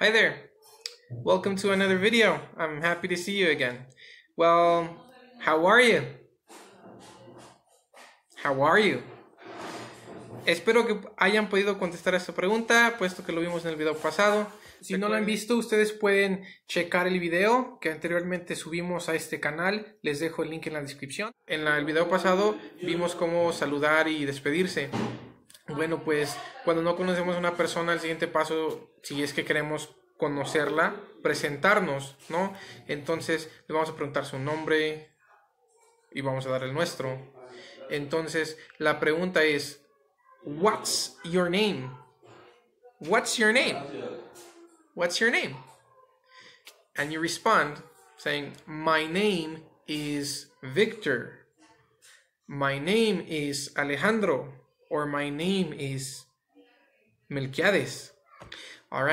Hi there. Welcome to another video. I'm happy to see you again. Well, how are you? How are you? Espero que hayan podido contestar a esta pregunta, puesto que lo vimos en el video pasado. Si no lo han visto, ustedes pueden checar el video que anteriormente subimos a este canal. Les dejo el link en la descripción. En el video pasado vimos cómo saludar y despedirse bueno, pues cuando no conocemos a una persona, el siguiente paso, si es que queremos conocerla, presentarnos, ¿no? Entonces le vamos a preguntar su nombre y vamos a dar el nuestro. Entonces la pregunta es, What's your name? What's your name? What's your name? And you respond saying, My name is Victor. My name is Alejandro or my name is Melquiades. All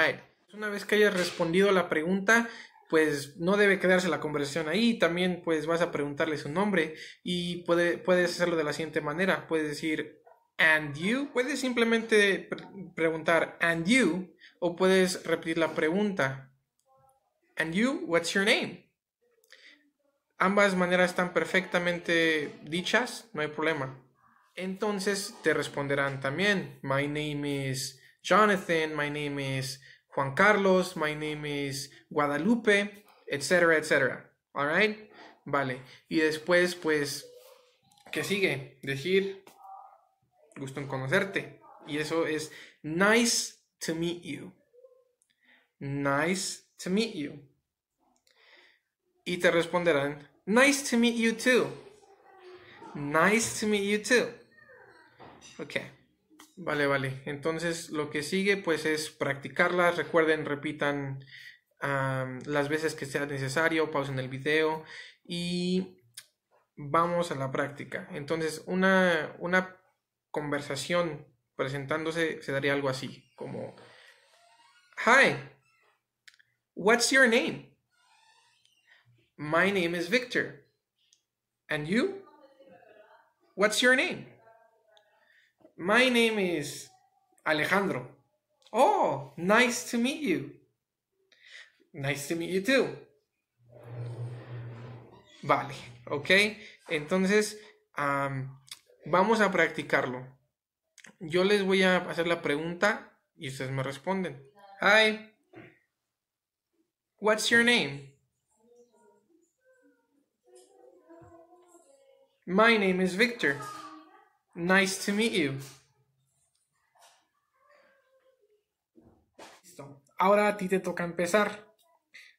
Una vez que hayas respondido la pregunta, pues no debe quedarse la conversación ahí. También pues vas a preguntarle su nombre y puede, puedes hacerlo de la siguiente manera. Puedes decir, and you. Puedes simplemente preguntar, and you. O puedes repetir la pregunta, and you, what's your name? Ambas maneras están perfectamente dichas, no hay problema. Entonces te responderán también, my name is Jonathan, my name is Juan Carlos, my name is Guadalupe, etcétera, etcétera. All right? Vale. Y después, pues, ¿qué sigue? Decir, gusto en conocerte. Y eso es nice to meet you. Nice to meet you. Y te responderán, nice to meet you too. Nice to meet you too. Ok. Vale, vale. Entonces lo que sigue pues es practicarlas. Recuerden, repitan las veces que sea necesario, pausen el video y vamos a la práctica. Entonces una, una conversación presentándose se daría algo así, como, Hi, what's your name? My name is Victor. And you? What's your name? My name is Alejandro. Oh, nice to meet you. Nice to meet you too. Vale, ok. Entonces, vamos a practicarlo. Yo les voy a hacer la pregunta y ustedes me responden. Hi. What's your name? My name is Victor. Nice to meet you. Listo. Ahora a ti te toca empezar.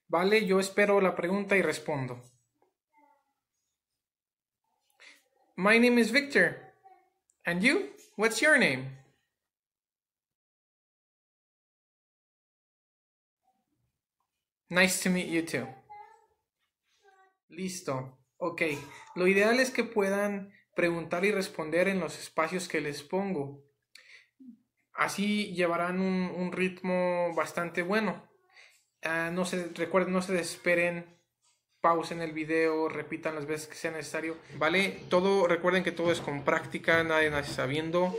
Vale, yo espero la pregunta y respondo. My name is Victor. And you? What's your name? Nice to meet you too. Listo. Ok. Lo ideal es que puedan preguntar y responder en los espacios que les pongo. Así llevarán un, ritmo bastante bueno. Ah, no se recuerden, no se desesperen, pausen el video, repitan las veces que sea necesario, ¿vale? Todo, recuerden que todo es con práctica, nadie nace sabiendo.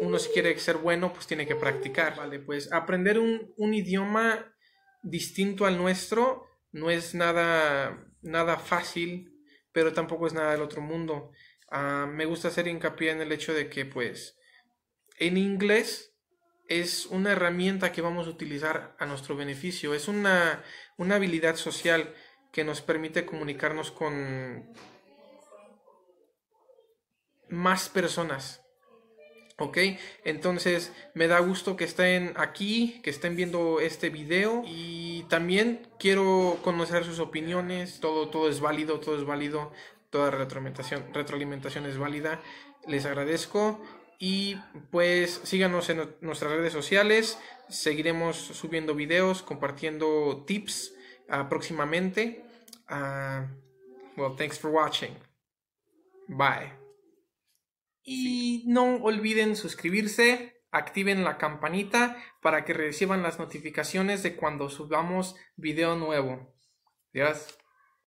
Uno si quiere ser bueno, pues tiene que practicar, ¿vale? Pues aprender un, idioma distinto al nuestro no es nada, nada fácil, pero tampoco es nada del otro mundo. Ah, me gusta hacer hincapié en el hecho de que pues en inglés es una herramienta que vamos a utilizar a nuestro beneficio, es una, una habilidad social que nos permite comunicarnos con más personas. ¿Ok? Entonces me da gusto que estén aquí, que estén viendo este video y también quiero conocer sus opiniones. Todo, todo es válido, todo es válido toda retroalimentación, retroalimentación es válida. Les agradezco y pues síganos en nuestras redes sociales. Seguiremos subiendo videos, compartiendo tips ah, próximamente. Ah, well, thanks for watching. Bye. Y no olviden suscribirse, activen la campanita para que reciban las notificaciones de cuando subamos video nuevo. Adiós.